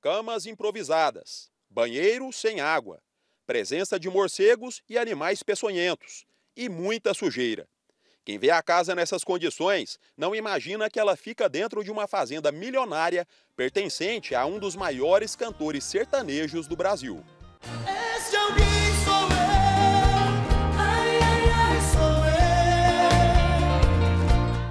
camas improvisadas, banheiro sem água, presença de morcegos e animais peçonhentos e muita sujeira. Quem vê a casa nessas condições não imagina que ela fica dentro de uma fazenda milionária pertencente a um dos maiores cantores sertanejos do Brasil. Este alguém é sou eu. Ai, ai,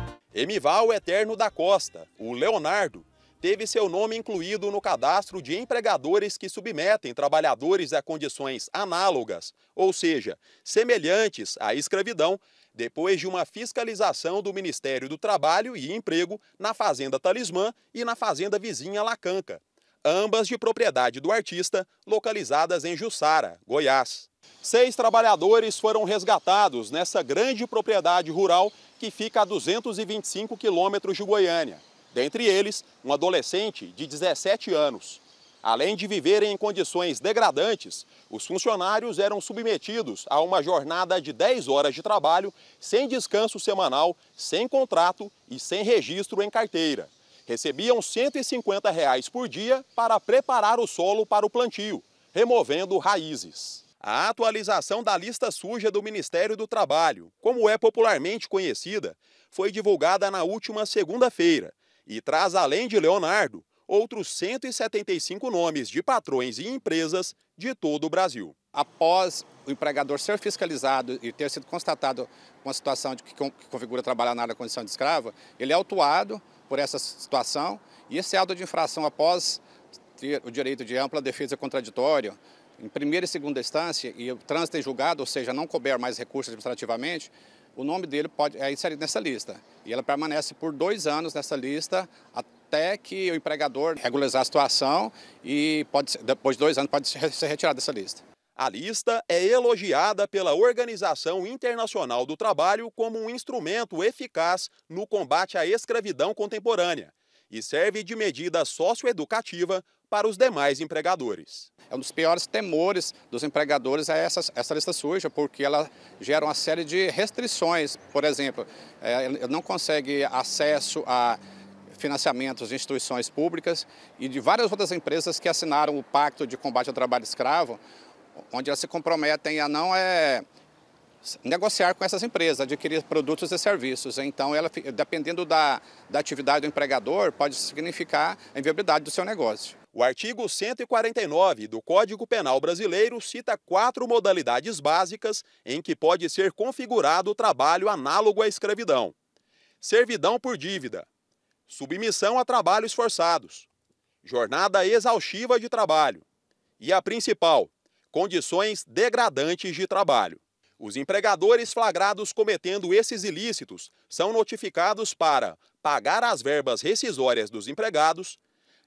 sou eu. Emival Eterno da Costa, o Leonardo, teve seu nome incluído no cadastro de empregadores que submetem trabalhadores a condições análogas, ou seja, semelhantes à escravidão, depois de uma fiscalização do Ministério do Trabalho e Emprego na Fazenda Talismã e na Fazenda vizinha Lacanca, ambas de propriedade do artista, localizadas em Jussara, Goiás. Seis trabalhadores foram resgatados nessa grande propriedade rural que fica a 225 quilômetros de Goiânia. Dentre eles, um adolescente de 17 anos. Além de viverem em condições degradantes, os funcionários eram submetidos a uma jornada de 10 horas de trabalho, sem descanso semanal, sem contrato e sem registro em carteira. Recebiam R$ 150,00 por dia para preparar o solo para o plantio, removendo raízes. A atualização da lista suja do Ministério do Trabalho, como é popularmente conhecida, foi divulgada na última segunda-feira e traz, além de Leonardo, outros 175 nomes de patrões e empresas de todo o Brasil. Após o empregador ser fiscalizado e ter sido constatado uma situação de que configura trabalhar na área condição de escravo, ele é autuado por essa situação e esse auto de infração, após ter o direito de ampla defesa contraditória, em primeira e segunda instância e o trânsito em julgado, ou seja, não couber mais recursos administrativamente, o nome dele pode é inserido nessa lista. E ela permanece por dois anos nessa lista até que o empregador regularizar a situação e pode, depois de dois anos pode ser retirado dessa lista. A lista é elogiada pela Organização Internacional do Trabalho como um instrumento eficaz no combate à escravidão contemporânea e serve de medida socioeducativa para os demais empregadores. É um dos piores temores dos empregadores é essa, essa lista suja, porque ela gera uma série de restrições. Por exemplo, é, não consegue acesso a financiamentos de instituições públicas e de várias outras empresas que assinaram o Pacto de Combate ao Trabalho Escravo, onde elas se comprometem a não é, negociar com essas empresas, adquirir produtos e serviços. Então, ela, dependendo da, da atividade do empregador, pode significar a inviabilidade do seu negócio. O artigo 149 do Código Penal Brasileiro cita quatro modalidades básicas em que pode ser configurado o trabalho análogo à escravidão: servidão por dívida, submissão a trabalhos forçados, jornada exaustiva de trabalho e a principal, condições degradantes de trabalho. Os empregadores flagrados cometendo esses ilícitos são notificados para pagar as verbas rescisórias dos empregados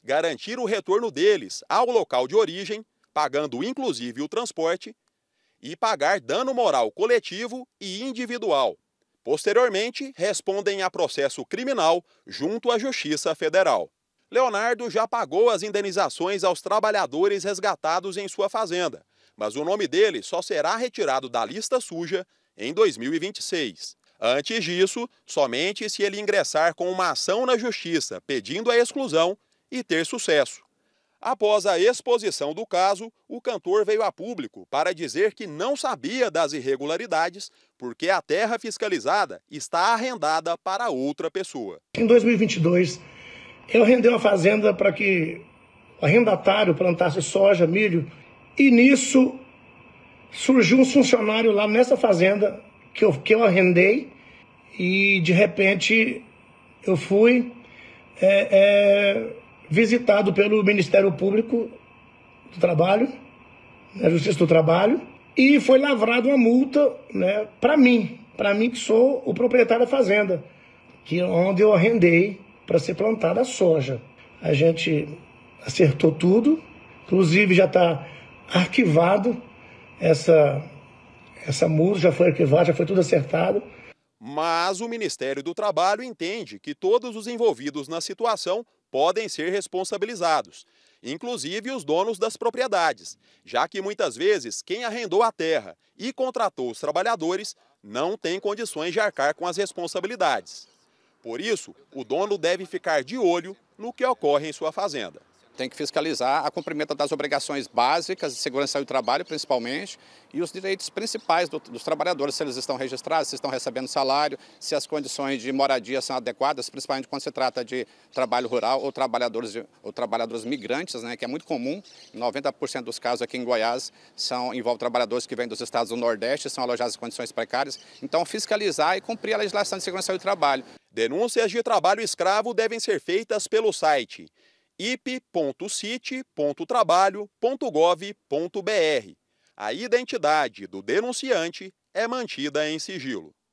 garantir o retorno deles ao local de origem, pagando inclusive o transporte, e pagar dano moral coletivo e individual. Posteriormente, respondem a processo criminal junto à Justiça Federal. Leonardo já pagou as indenizações aos trabalhadores resgatados em sua fazenda, mas o nome dele só será retirado da lista suja em 2026. Antes disso, somente se ele ingressar com uma ação na justiça pedindo a exclusão e ter sucesso. Após a exposição do caso, o cantor veio a público para dizer que não sabia das irregularidades, porque a terra fiscalizada está arrendada para outra pessoa. Em 2022, eu rendei uma fazenda para que o arrendatário plantasse soja, milho, e nisso surgiu um funcionário lá nessa fazenda que eu, que eu arrendei, e de repente eu fui. É, é visitado pelo Ministério Público do Trabalho, né, Justiça do Trabalho, e foi lavrada uma multa né, para mim, para mim que sou o proprietário da fazenda, que é onde eu arrendei para ser plantada a soja. A gente acertou tudo, inclusive já está arquivado essa essa multa, já foi arquivada, já foi tudo acertado. Mas o Ministério do Trabalho entende que todos os envolvidos na situação podem ser responsabilizados, inclusive os donos das propriedades, já que muitas vezes quem arrendou a terra e contratou os trabalhadores não tem condições de arcar com as responsabilidades. Por isso, o dono deve ficar de olho no que ocorre em sua fazenda. Tem que fiscalizar a cumprimento das obrigações básicas de segurança do trabalho, principalmente, e os direitos principais do, dos trabalhadores, se eles estão registrados, se estão recebendo salário, se as condições de moradia são adequadas, principalmente quando se trata de trabalho rural ou trabalhadores, ou trabalhadores migrantes, né, que é muito comum. 90% dos casos aqui em Goiás são, envolve trabalhadores que vêm dos estados do Nordeste, são alojados em condições precárias. Então, fiscalizar e cumprir a legislação de segurança do trabalho. Denúncias de trabalho escravo devem ser feitas pelo site ip.cit.trabalho.gov.br. A identidade do denunciante é mantida em sigilo.